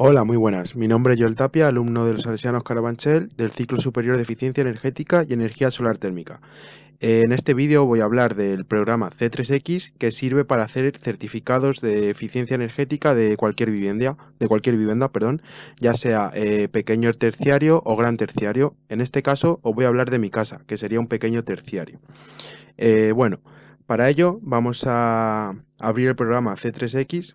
Hola, muy buenas. Mi nombre es Joel Tapia, alumno de los Salesianos Carabanchel del Ciclo Superior de Eficiencia Energética y Energía Solar Térmica. Eh, en este vídeo voy a hablar del programa C3X que sirve para hacer certificados de eficiencia energética de cualquier vivienda, de cualquier vivienda, perdón, ya sea eh, pequeño terciario o gran terciario. En este caso os voy a hablar de mi casa, que sería un pequeño terciario. Eh, bueno, para ello vamos a abrir el programa C3X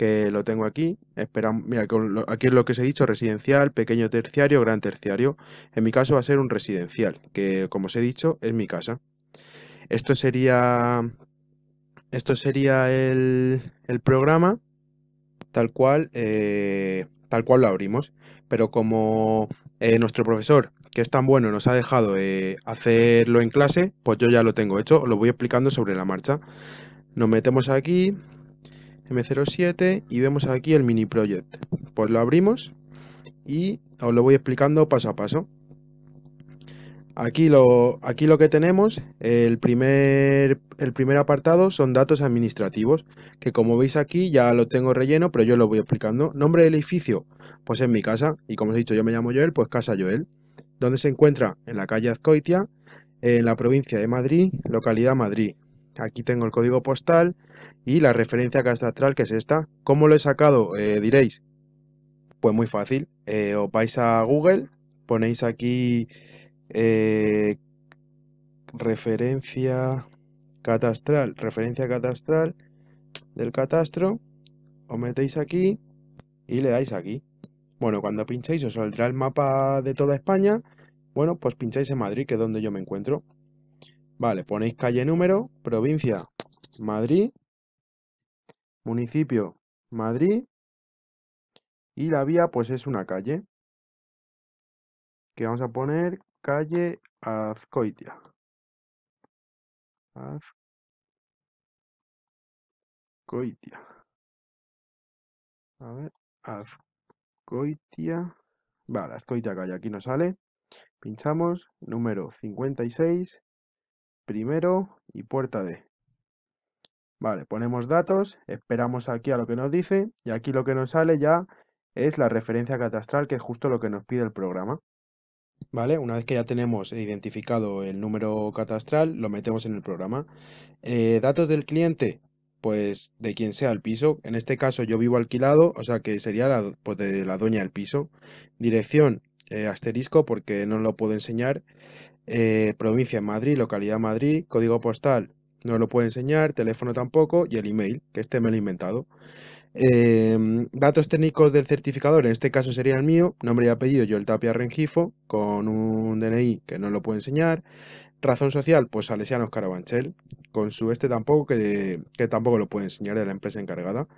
que lo tengo aquí. Esperamos, mira, aquí es lo que os he dicho, residencial, pequeño terciario, gran terciario. En mi caso va a ser un residencial, que como os he dicho, es mi casa. Esto sería, esto sería el, programa tal cual, eh, tal cual lo abrimos. Pero como eh, nuestro profesor, que es tan bueno, nos ha dejado eh, hacerlo en clase, pues yo ya lo tengo hecho, lo voy explicando sobre la marcha. Nos metemos aquí, M07 y vemos aquí el mini project. Pues lo abrimos y os lo voy explicando paso a paso. Aquí lo, aquí lo que tenemos, el primer, el primer apartado son datos administrativos, que como veis aquí ya lo tengo relleno, pero yo lo voy explicando. Nombre del edificio, pues en mi casa, y como os he dicho yo me llamo Joel, pues Casa Joel. donde se encuentra? En la calle Azcoitia, en la provincia de Madrid, localidad Madrid. Aquí tengo el código postal y la referencia catastral que es esta. ¿Cómo lo he sacado? Eh, diréis. Pues muy fácil. Eh, os vais a Google, ponéis aquí eh, referencia catastral, referencia catastral del catastro, os metéis aquí y le dais aquí. Bueno, cuando pincháis os saldrá el mapa de toda España. Bueno, pues pincháis en Madrid, que es donde yo me encuentro. Vale, ponéis calle número, provincia, Madrid, municipio, Madrid, y la vía pues es una calle, que vamos a poner calle Azcoitia. Azcoitia. A ver, Azcoitia. Vale, Azcoitia calle, aquí nos sale. Pinchamos, número 56, primero y puerta D. Vale, ponemos datos, esperamos aquí a lo que nos dice y aquí lo que nos sale ya es la referencia catastral que es justo lo que nos pide el programa. ¿Vale? Una vez que ya tenemos identificado el número catastral, lo metemos en el programa. Eh, datos del cliente, pues de quien sea el piso. En este caso yo vivo alquilado, o sea que sería la, pues, de la dueña del piso. Dirección, eh, asterisco porque no lo puedo enseñar. Eh, provincia Madrid, localidad Madrid, código postal no lo puede enseñar, teléfono tampoco y el email, que este me lo he inventado. Em, datos técnicos del certificador, en este caso sería el mío, nombre y apellido, yo el Tapia Rengifo, con un DNI que no lo puedo enseñar, Razón social, pues Salesianos Carabanchel, con su este tampoco, que, tampoco lo puede enseñar de la empresa encargada.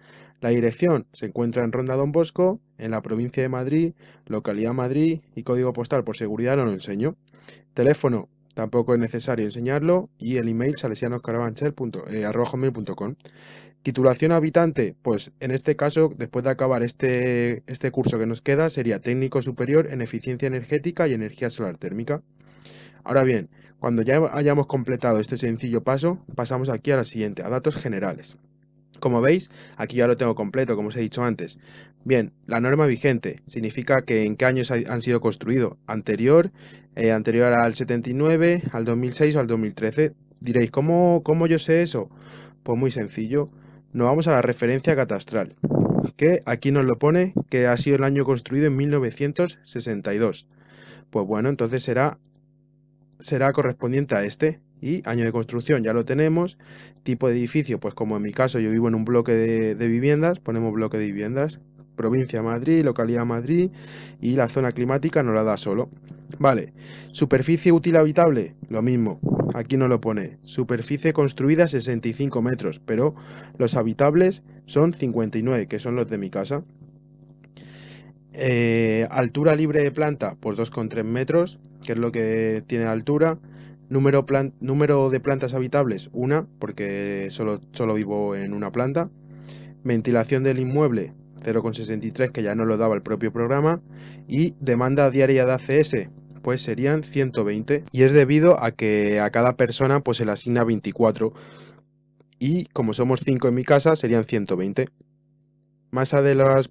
La dirección se encuentra en Ronda Don Bosco, en la provincia de Madrid, localidad Madrid y código postal por seguridad no lo enseño. Teléfono, tampoco es necesario enseñarlo y el email salesianoscarabanchel.com. Eh, Titulación habitante, pues en este caso, después de acabar este, este curso que nos queda, sería técnico superior en eficiencia energética y energía solar térmica. Ahora bien, cuando ya hayamos completado este sencillo paso, pasamos aquí a la siguiente, a datos generales. Como veis, aquí ya lo tengo completo, como os he dicho antes. Bien, la norma vigente significa que en qué años han sido construidos. Anterior, eh, anterior al 79, al 2006 o al 2013. Diréis, ¿cómo, ¿cómo yo sé eso? Pues muy sencillo. Nos vamos a la referencia catastral, que aquí nos lo pone que ha sido el año construido en 1962. Pues bueno, entonces será será correspondiente a este. Y año de construcción ya lo tenemos. Tipo de edificio, pues como en mi caso yo vivo en un bloque de, viviendas, ponemos bloque de viviendas. Provincia Madrid, localidad Madrid y la zona climática no la da solo. Vale, superficie útil habitable, lo mismo, aquí no lo pone. Superficie construida 65 metros, pero los habitables son 59, que son los de mi casa. Eh, altura libre de planta, pues 2,3 metros que es lo que tiene altura. Número, plan número de plantas habitables, una, porque solo, solo vivo en una planta. Ventilación del inmueble, 0,63, que ya no lo daba el propio programa. Y demanda diaria de ACS, pues serían 120. Y es debido a que a cada persona pues, se le asigna 24. Y como somos 5 en mi casa, serían 120. Masa de las,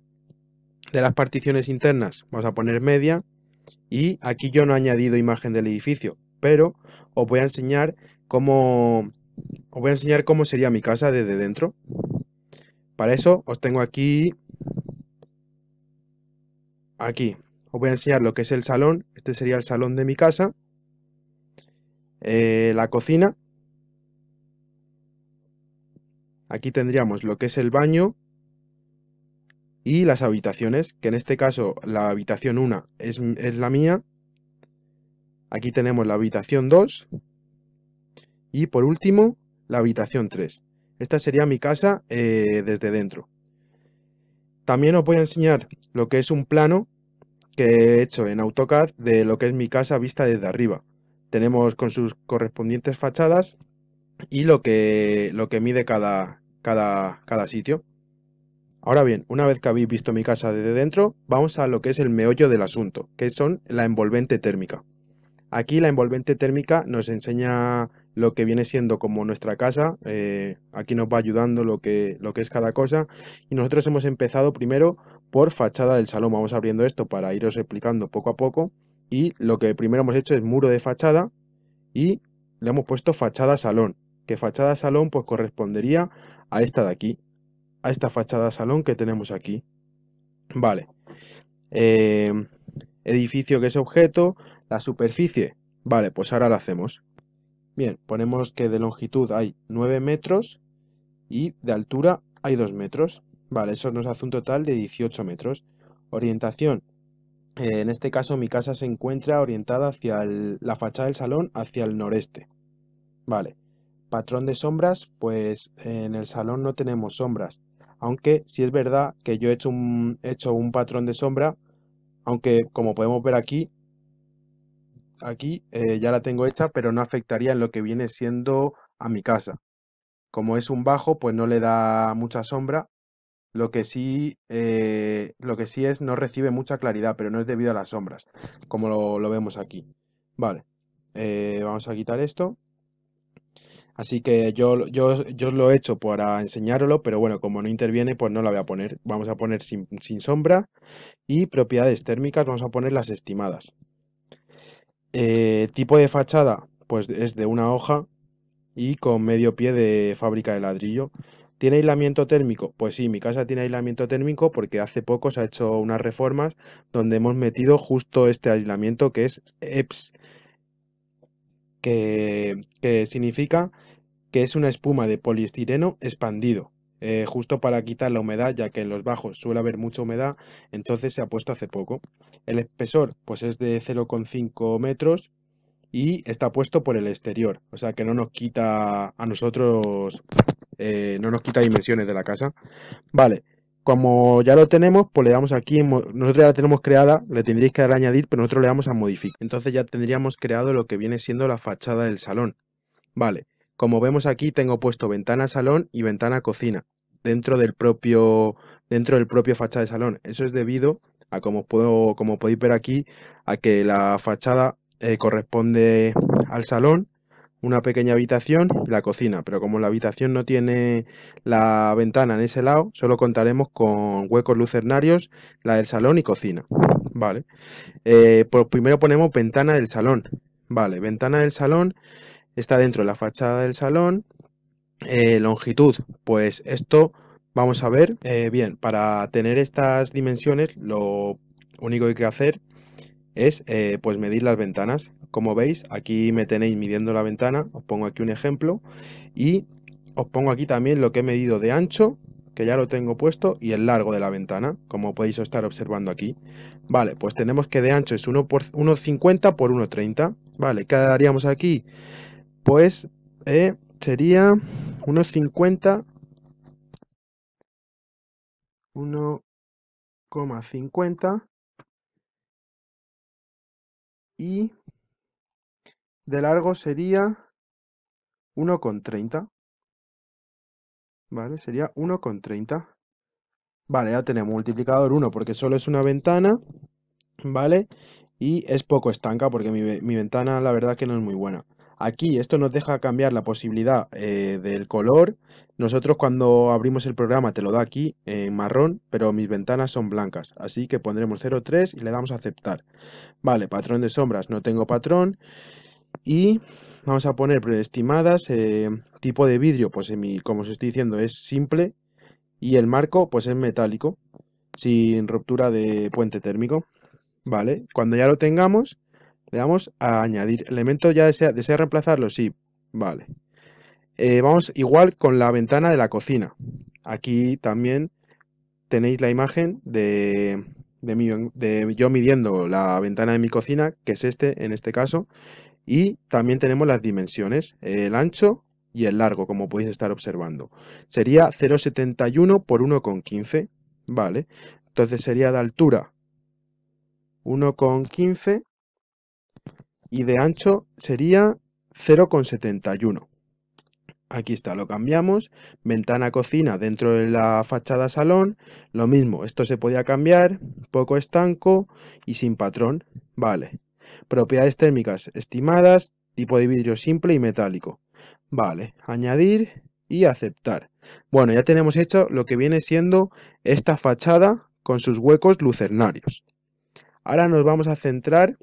de las particiones internas, vamos a poner media y aquí yo no he añadido imagen del edificio, pero os voy a enseñar cómo, os voy a enseñar cómo sería mi casa desde dentro. Para eso os tengo aquí, aquí, os voy a enseñar lo que es el salón. Este sería el salón de mi casa. Eh, la cocina. Aquí tendríamos lo que es el baño, y las habitaciones, que en este caso la habitación 1 es, la mía. Aquí tenemos la habitación 2 y por último la habitación 3. Esta sería mi casa eh, desde dentro. También os voy a enseñar lo que es un plano que he hecho en AutoCAD de lo que es mi casa vista desde arriba. Tenemos con sus correspondientes fachadas y lo que, lo que mide cada, cada, cada sitio. Ahora bien, una vez que habéis visto mi casa desde dentro, vamos a lo que es el meollo del asunto, que son la envolvente térmica. Aquí la envolvente térmica nos enseña lo que viene siendo como nuestra casa, eh, aquí nos va ayudando lo que, lo que es cada cosa, y nosotros hemos empezado primero por fachada del salón, vamos abriendo esto para iros explicando poco a poco, y lo que primero hemos hecho es muro de fachada, y le hemos puesto fachada salón, que fachada salón pues correspondería a esta de aquí, a esta fachada salón que tenemos aquí. Vale. Em, edificio que es objeto, la superficie. Vale, pues ahora la hacemos. Bien, ponemos que de longitud hay 9 metros y de altura hay 2 metros. Vale, eso nos hace un total de 18 metros. Orientación. Eh, en este caso mi casa se encuentra orientada hacia la fachada del salón, hacia el noreste. Vale. Patrón de sombras, pues en el salón no tenemos sombras aunque sí es verdad que yo he hecho un, hecho un patrón de sombra, aunque como podemos ver aquí, aquí eh, ya la tengo hecha, pero no afectaría en lo que viene siendo a mi casa. Como es un bajo, pues no le da mucha sombra. Lo que sí, eh, lo que sí es, no recibe mucha claridad, pero no es debido a las sombras, como lo, vemos aquí. Vale, eh, vamos a quitar esto. Así que yo, yo, lo he hecho para enseñarlo, pero bueno, como no interviene, pues no la voy a poner. Vamos a poner sin, sombra y propiedades térmicas, vamos a poner las estimadas. Eh, tipo de fachada, pues es de una hoja y con medio pie de fábrica de ladrillo. ¿Tiene aislamiento térmico? Pues sí, mi casa tiene aislamiento térmico porque hace poco se ha hecho unas reformas donde hemos metido justo este aislamiento que es EPS que, significa que es una espuma de poliestireno expandido, eh, justo para quitar la humedad, ya que en los bajos suele haber mucha humedad, entonces se ha puesto hace poco. El espesor pues es de 0,5 metros y está puesto por el exterior, o sea que no nos quita a nosotros, eh, no nos quita dimensiones de la casa. Vale, como ya lo tenemos, pues le damos aquí, nosotros ya la tenemos creada, le tendréis que dar añadir, pero nosotros le damos a modificar. Entonces ya tendríamos creado lo que viene siendo la fachada del salón. Vale, como vemos aquí tengo puesto ventana salón y ventana cocina dentro del propio, dentro del propio fachada de salón. Eso es debido a, como, puedo, como podéis ver aquí, a que la fachada eh, corresponde al salón una pequeña habitación la cocina, pero como la habitación no tiene la ventana en ese lado, solo contaremos con huecos lucernarios, la del salón y cocina. Vale. Eh, pues primero ponemos ventana del salón. Vale, ventana del salón está dentro de la fachada del salón. Eh, longitud, pues esto vamos a ver. Eh, bien, para tener estas dimensiones lo único que hay que hacer es pues medir las ventanas. Como veis, aquí me tenéis midiendo la ventana, os pongo aquí un ejemplo y os pongo aquí también lo que he medido de ancho, que ya lo tengo puesto, y el largo de la ventana, como podéis estar observando aquí. Vale, pues tenemos que de ancho es 1,50 por 1,30. Vale, ¿qué daríamos aquí? Pues eh, sería 1,50... 1,50 y de largo sería 1,30. ¿Vale? Sería 1,30. Vale, ya tenemos multiplicador 1 porque solo es una ventana. ¿Vale? Y es poco estanca porque mi, ventana la verdad que no es muy buena. Aquí esto nos deja cambiar la posibilidad eh, del color. Nosotros cuando abrimos el programa te lo da aquí en marrón, pero mis ventanas son blancas. Así que pondremos 0,3 y le damos a aceptar. Vale, patrón de sombras no tengo patrón y vamos a poner preestimadas, eh, tipo de vidrio, pues como os estoy diciendo, es simple y el marco pues es metálico, sin ruptura de puente térmico, ¿vale? Cuando ya lo tengamos, le damos a añadir elemento, ya desea, desea reemplazarlo, sí, vale. Eh, vamos igual con la ventana de la cocina, aquí también tenéis la imagen de, de, de yo midiendo la ventana de mi cocina, que es este en este caso, y también tenemos las dimensiones, el ancho y el largo, como podéis estar observando. Sería 0,71 por 1,15, ¿vale? Entonces sería de altura 1,15 y de ancho sería 0,71. Aquí está, lo cambiamos, ventana cocina dentro de la fachada salón, lo mismo, esto se podía cambiar, poco estanco y sin patrón, vale. Propiedades térmicas estimadas, tipo de vidrio simple y metálico. Vale, añadir y aceptar. Bueno, ya tenemos hecho lo que viene siendo esta fachada con sus huecos lucernarios. Ahora nos vamos a centrar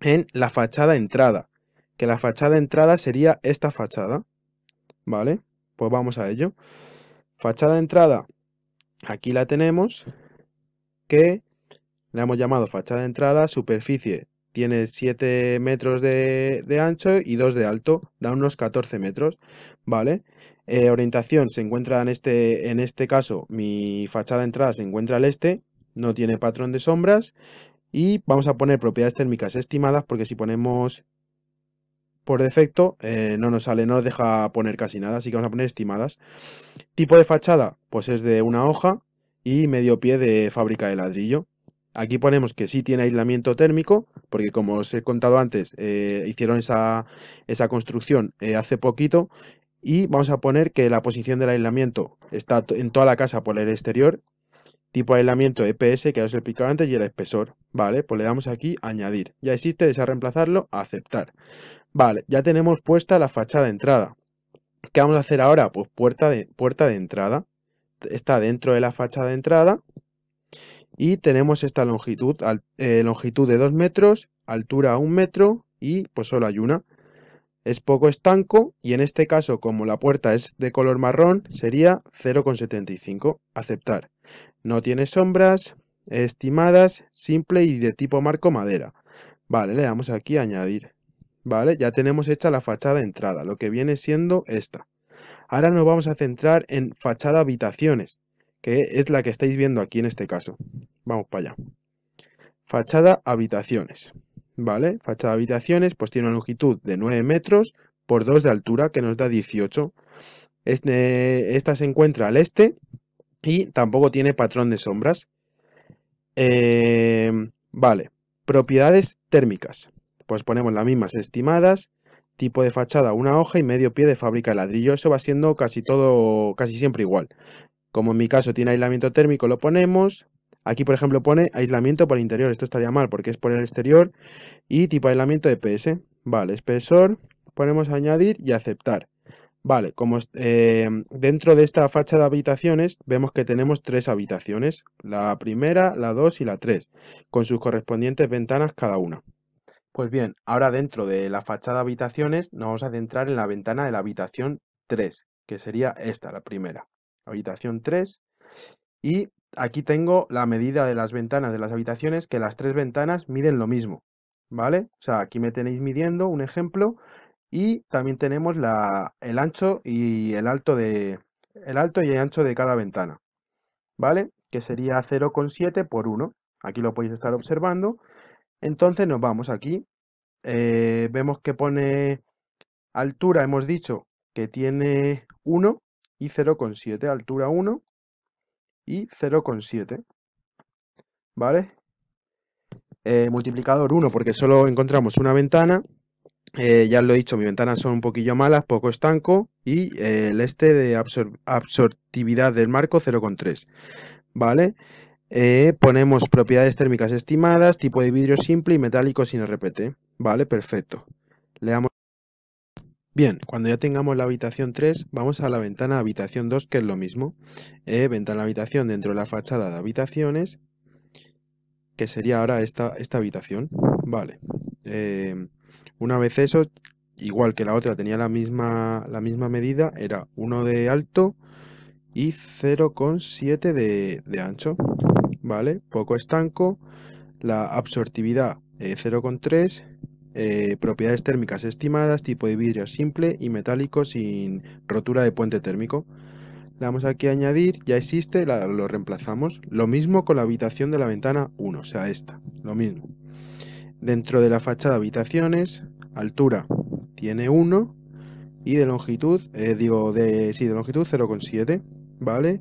en la fachada entrada, que la fachada entrada sería esta fachada, ¿vale? Pues vamos a ello. Fachada entrada, aquí la tenemos, que la hemos llamado fachada entrada, superficie tiene 7 metros de, ancho y 2 de alto, da unos 14 metros, ¿vale? Eh, orientación se encuentra en este, en este caso, mi fachada de entrada se encuentra al este, no tiene patrón de sombras y vamos a poner propiedades térmicas estimadas porque si ponemos por defecto eh, no nos sale, no nos deja poner casi nada, así que vamos a poner estimadas. Tipo de fachada, pues es de una hoja y medio pie de fábrica de ladrillo. Aquí ponemos que sí tiene aislamiento térmico, porque como os he contado antes, eh, hicieron esa, construcción eh, hace poquito. Y vamos a poner que la posición del aislamiento está en toda la casa por el exterior, tipo de aislamiento EPS, que ya os he explicado antes, y el espesor. Vale, pues le damos aquí añadir. Ya existe, desea reemplazarlo, aceptar. Vale, ya tenemos puesta la fachada de entrada. ¿Qué vamos a hacer ahora? Pues puerta de, puerta de entrada. Está dentro de la fachada de entrada y tenemos esta longitud, eh, longitud de 2 metros, altura 1 metro y pues solo hay una. Es poco estanco y en este caso como la puerta es de color marrón sería 0,75. Aceptar. No tiene sombras, estimadas, simple y de tipo marco madera. Vale, le damos aquí a añadir. Vale, ya tenemos hecha la fachada entrada, lo que viene siendo esta. Ahora nos vamos a centrar en fachada habitaciones, que es la que estáis viendo aquí en este caso. Vamos para allá. Fachada habitaciones. ¿Vale? Fachada habitaciones, pues tiene una longitud de 9 metros por 2 de altura, que nos da 18. Este, esta se encuentra al este y tampoco tiene patrón de sombras. Eh, vale. Propiedades térmicas. Pues ponemos las mismas estimadas. Tipo de fachada, una hoja y medio pie de fábrica de ladrillo. Eso va siendo casi todo, casi siempre igual. Como en mi caso tiene aislamiento térmico, lo ponemos. Aquí, por ejemplo, pone aislamiento por interior. Esto estaría mal porque es por el exterior. Y tipo aislamiento de PS. Vale, espesor. Ponemos añadir y aceptar. Vale, como eh, dentro de esta fachada de habitaciones vemos que tenemos tres habitaciones. La primera, la dos y la tres. Con sus correspondientes ventanas cada una. Pues bien, ahora dentro de la fachada de habitaciones nos vamos a centrar en la ventana de la habitación 3, que sería esta, la primera. Habitación 3. Y aquí tengo la medida de las ventanas de las habitaciones, que las tres ventanas miden lo mismo, ¿vale? O sea, aquí me tenéis midiendo un ejemplo y también tenemos la, el ancho y el alto de el alto y el ancho de cada ventana, ¿vale? Que sería 0,7 por 1. Aquí lo podéis estar observando. Entonces nos vamos aquí. Eh, vemos que pone altura, hemos dicho que tiene 1 y 0,7, altura 1 y 0,7. ¿Vale? Eh, multiplicador 1 porque solo encontramos una ventana. Eh, ya lo he dicho, mis ventanas son un poquillo malas, poco estanco. Y eh, el este de absortividad del marco 0,3. ¿Vale? ponemos propiedades térmicas estimadas, tipo de vidrio simple y metálico sin RPT. ¿Vale? Perfecto. Le damos Bien, cuando ya tengamos la habitación 3, vamos a la ventana habitación 2, que es lo mismo. Eh, ventana habitación dentro de la fachada de habitaciones, que sería ahora esta, esta habitación. Vale. Eh, una vez eso, igual que la otra tenía la misma, la misma medida, era 1 de alto y 0,7 de, de ancho. Vale, poco estanco. La absortividad 0,3 eh, eh, propiedades térmicas estimadas, tipo de vidrio simple y metálico sin rotura de puente térmico. Le damos aquí a añadir, ya existe, lo reemplazamos. Lo mismo con la habitación de la ventana 1, o sea, esta, lo mismo. Dentro de la fachada habitaciones, altura tiene 1 y de longitud, eh, digo, de, sí, de longitud 0,7, ¿vale?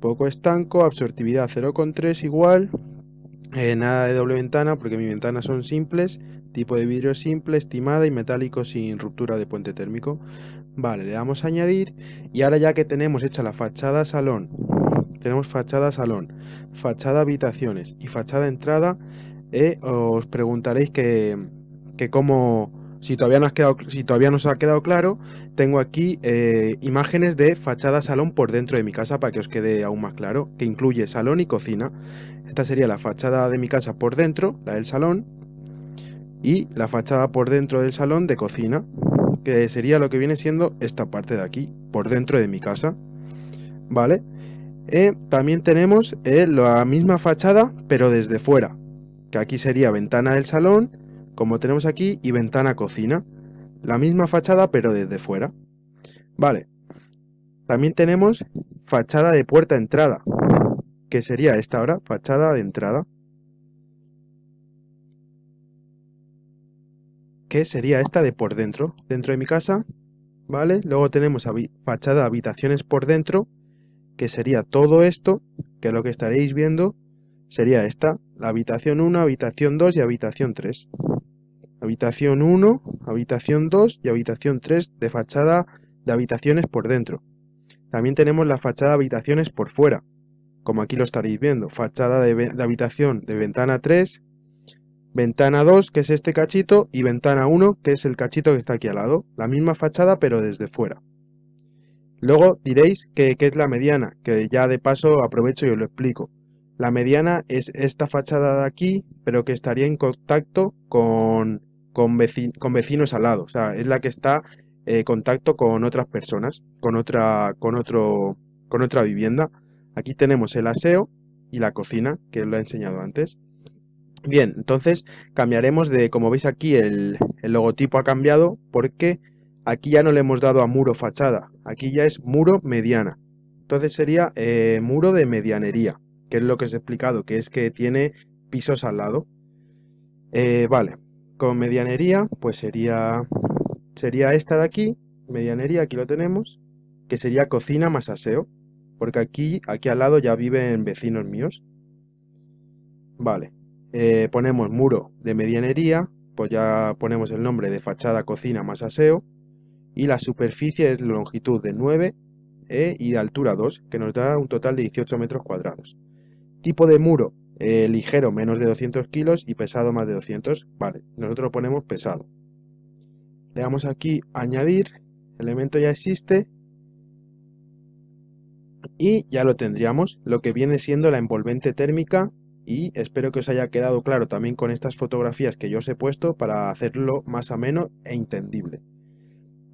Poco estanco, absortividad 0,3 igual, eh, nada de doble ventana porque mis ventanas son simples tipo de vidrio simple, estimada y metálico sin ruptura de puente térmico. Vale, le damos a añadir y ahora ya que tenemos hecha la fachada salón, tenemos fachada salón, fachada habitaciones y fachada entrada, eh, os preguntaréis que, como si todavía, no has quedado, si todavía no os ha quedado claro, tengo aquí eh, imágenes de fachada salón por dentro de mi casa para que os quede aún más claro, que incluye salón y cocina. Esta sería la fachada de mi casa por dentro, la del salón, y la fachada por dentro del salón de cocina, que sería lo que viene siendo esta parte de aquí, por dentro de mi casa. ¿Vale? Eh, también tenemos eh, la misma fachada, pero desde fuera, que aquí sería ventana del salón, como tenemos aquí, y ventana cocina. La misma fachada, pero desde fuera. Vale. También tenemos fachada de puerta entrada, que sería esta ahora, fachada de entrada. que sería esta de por dentro, dentro de mi casa, ¿vale? Luego tenemos fachada habitaciones por dentro, que sería todo esto, que lo que estaréis viendo sería esta, la habitación 1, habitación 2 y habitación 3. Habitación 1, habitación 2 y habitación 3 de fachada de habitaciones por dentro. También tenemos la fachada de habitaciones por fuera, como aquí lo estaréis viendo, fachada de, de habitación de ventana 3, ventana 2, que es este cachito, y ventana 1, que es el cachito que está aquí al lado, la misma fachada pero desde fuera. Luego diréis que, es la mediana, que ya de paso aprovecho y os lo explico. La mediana es esta fachada de aquí, pero que estaría en contacto con, con, vecinos al lado, o sea, es la que está en eh, contacto con otras personas, con otra, con, otro, con otra vivienda. Aquí tenemos el aseo y la cocina, que os lo he enseñado antes. Bien, entonces cambiaremos de, como veis aquí, el, logotipo ha cambiado porque aquí ya no le hemos dado a muro fachada, aquí ya es muro mediana. Entonces sería eh, muro de medianería, que es lo que os he explicado, que es que tiene pisos al lado. Eh, vale, con medianería, pues sería, sería esta de aquí, medianería, aquí lo tenemos, que sería cocina más aseo, porque aquí, aquí al lado ya viven vecinos míos. Vale, eh, ponemos muro de medianería, pues ya ponemos el nombre de fachada cocina más aseo. Y la superficie es longitud de 9 eh, y de altura 2, que nos da un total de 18 metros cuadrados. Tipo de muro, eh, ligero menos de 200 kilos y pesado más de 200. Vale, nosotros ponemos pesado. Le damos aquí añadir, elemento ya existe. Y ya lo tendríamos, lo que viene siendo la envolvente térmica y espero que os haya quedado claro también con estas fotografías que yo os he puesto para hacerlo más ameno e entendible.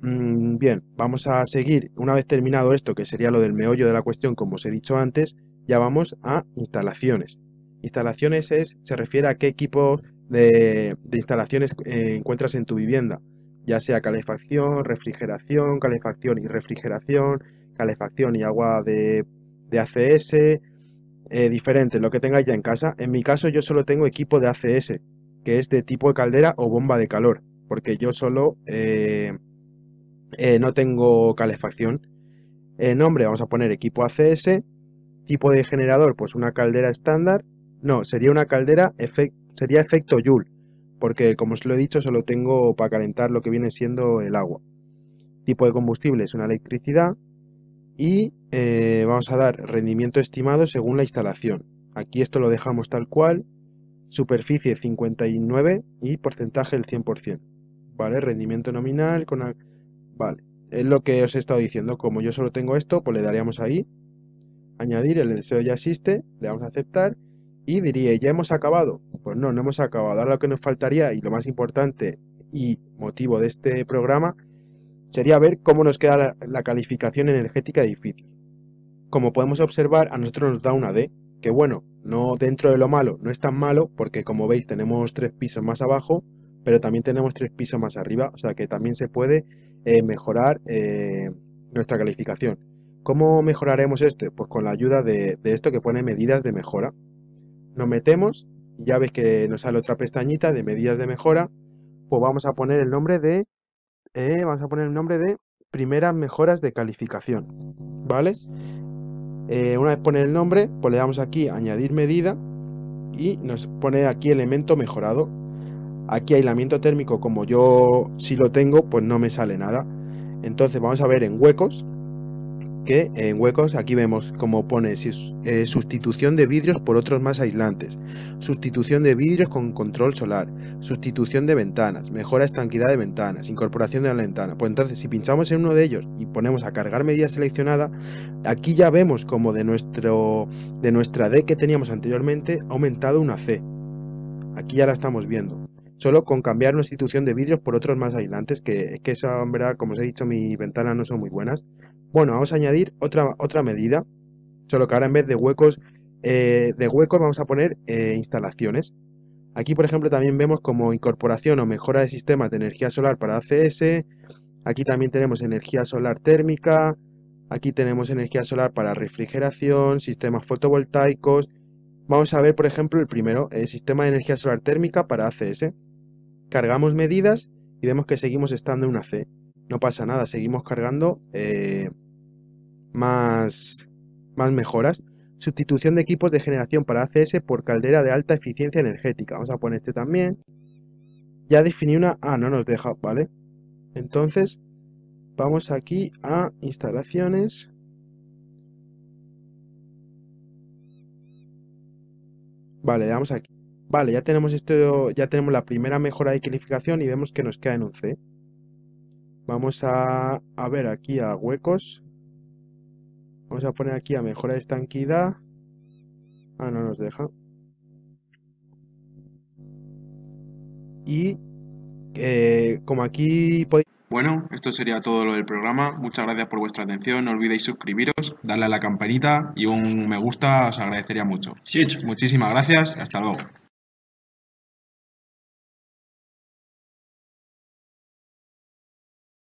Mm, bien, vamos a seguir. Una vez terminado esto, que sería lo del meollo de la cuestión, como os he dicho antes, ya vamos a instalaciones. Instalaciones es, se refiere a qué equipo de, instalaciones eh, encuentras en tu vivienda, ya sea calefacción, refrigeración, calefacción y refrigeración, calefacción y agua de, de ACS, eh, diferente, lo que tengáis ya en casa. En mi caso yo solo tengo equipo de ACS, que es de tipo de caldera o bomba de calor, porque yo solo eh, eh, no tengo calefacción. nombre, vamos a poner equipo ACS, tipo de generador, pues una caldera estándar. No, sería una caldera, efecto sería efecto Joule, porque como os lo he dicho, solo tengo para calentar lo que viene siendo el agua. Tipo de combustible es una electricidad, y eh, vamos a dar rendimiento estimado según la instalación. Aquí esto lo dejamos tal cual, superficie 59 y porcentaje el 100%. ¿Vale? Rendimiento nominal con... Vale, es lo que os he estado diciendo. Como yo solo tengo esto, pues le daríamos ahí, añadir, el deseo ya existe, le damos a aceptar y diría, ya hemos acabado. Pues no, no hemos acabado. Ahora lo que nos faltaría y lo más importante y motivo de este programa sería ver cómo nos queda la, calificación energética de edificios. Como podemos observar, a nosotros nos da una D, que bueno, no dentro de lo malo, no es tan malo, porque como veis tenemos tres pisos más abajo, pero también tenemos tres pisos más arriba, o sea que también se puede eh, mejorar eh, nuestra calificación. ¿Cómo mejoraremos esto? Pues con la ayuda de, de esto que pone medidas de mejora. Nos metemos, ya ves que nos sale otra pestañita de medidas de mejora, pues vamos a poner el nombre de eh, vamos a poner el nombre de primeras mejoras de calificación, ¿vale? Eh, una vez pone el nombre, pues le damos aquí añadir medida y nos pone aquí elemento mejorado. Aquí aislamiento térmico, como yo si lo tengo, pues no me sale nada. Entonces vamos a ver en huecos, que en huecos aquí vemos como pone eh, sustitución de vidrios por otros más aislantes, sustitución de vidrios con control solar, sustitución de ventanas, mejora estanquidad de ventanas, incorporación de la ventana. Pues entonces si pinchamos en uno de ellos y ponemos a cargar medida seleccionada, aquí ya vemos como de, nuestro, de nuestra D que teníamos anteriormente ha aumentado una C. Aquí ya la estamos viendo solo con cambiar una sustitución de vidrios por otros más aislantes, que, es que esa, verdad, como os he dicho, mis ventanas no son muy buenas, bueno, vamos a añadir otra, otra medida, solo que ahora en vez de huecos, eh, de huecos vamos a poner eh, instalaciones. Aquí, por ejemplo, también vemos como incorporación o mejora de sistemas de energía solar para ACS. Aquí también tenemos energía solar térmica. Aquí tenemos energía solar para refrigeración, sistemas fotovoltaicos. Vamos a ver, por ejemplo, el primero, el sistema de energía solar térmica para ACS. Cargamos medidas y vemos que seguimos estando en una C. No pasa nada, seguimos cargando eh, más, más mejoras. Sustitución de equipos de generación para ACS por caldera de alta eficiencia energética. Vamos a poner este también. Ya definí una... Ah, no nos deja, ¿vale? Entonces, vamos aquí a instalaciones. Vale, aquí. Vale, ya tenemos esto, ya tenemos la primera mejora de calificación y vemos que nos queda en un C. Vamos a, a ver aquí a huecos. Vamos a poner aquí a mejora de estanquidad. Ah, no nos deja. Y eh, como aquí podéis... Bueno, esto sería todo lo del programa. Muchas gracias por vuestra atención. No olvidéis suscribiros, darle a la campanita y un me gusta os agradecería mucho. Sí, Muchísimas gracias. Hasta luego.